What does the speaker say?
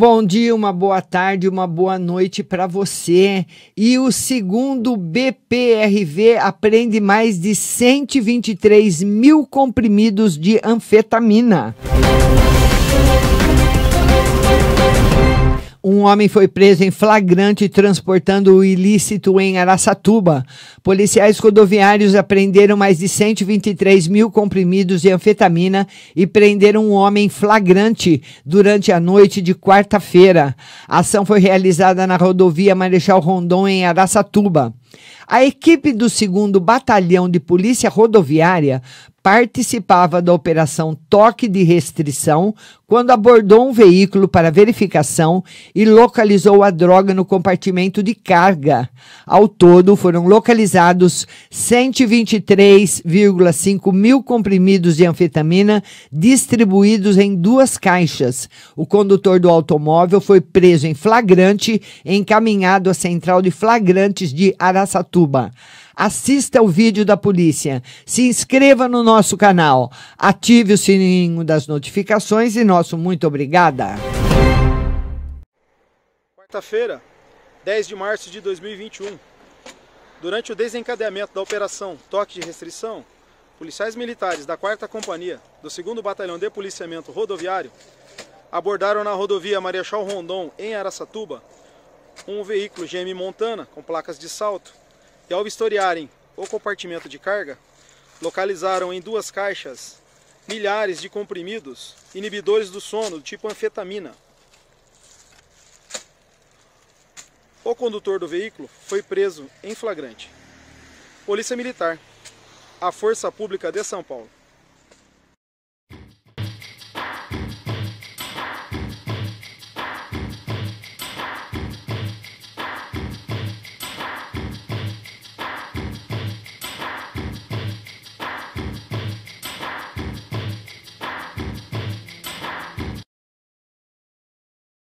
bom dia, uma boa tarde, uma boa noite para você. E o segundo BPRV aprende mais de 123 mil comprimidos de anfetamina. Música um homem foi preso em flagrante transportando o ilícito em Araçatuba. Policiais rodoviários apreenderam mais de 123 mil comprimidos de anfetamina e prenderam um homem flagrante durante a noite de quarta-feira. A ação foi realizada na rodovia Marechal Rondon, em Araçatuba. A equipe do 2 Batalhão de Polícia Rodoviária participava da operação Toque de Restrição quando abordou um veículo para verificação e localizou a droga no compartimento de carga. Ao todo, foram localizados 123,5 mil comprimidos de anfetamina distribuídos em duas caixas. O condutor do automóvel foi preso em flagrante, encaminhado à central de flagrantes de Aracaju. Araçatuba. Assista o vídeo da polícia, se inscreva no nosso canal, ative o sininho das notificações e nosso muito obrigada. Quarta-feira, 10 de março de 2021. Durante o desencadeamento da operação Toque de Restrição, policiais militares da 4 Companhia do 2 Batalhão de Policiamento Rodoviário abordaram na rodovia Marechal Rondon, em Araçatuba, um veículo GM Montana com placas de salto e ao vistoriarem o compartimento de carga, localizaram em duas caixas milhares de comprimidos inibidores do sono do tipo anfetamina. O condutor do veículo foi preso em flagrante. Polícia Militar, a Força Pública de São Paulo.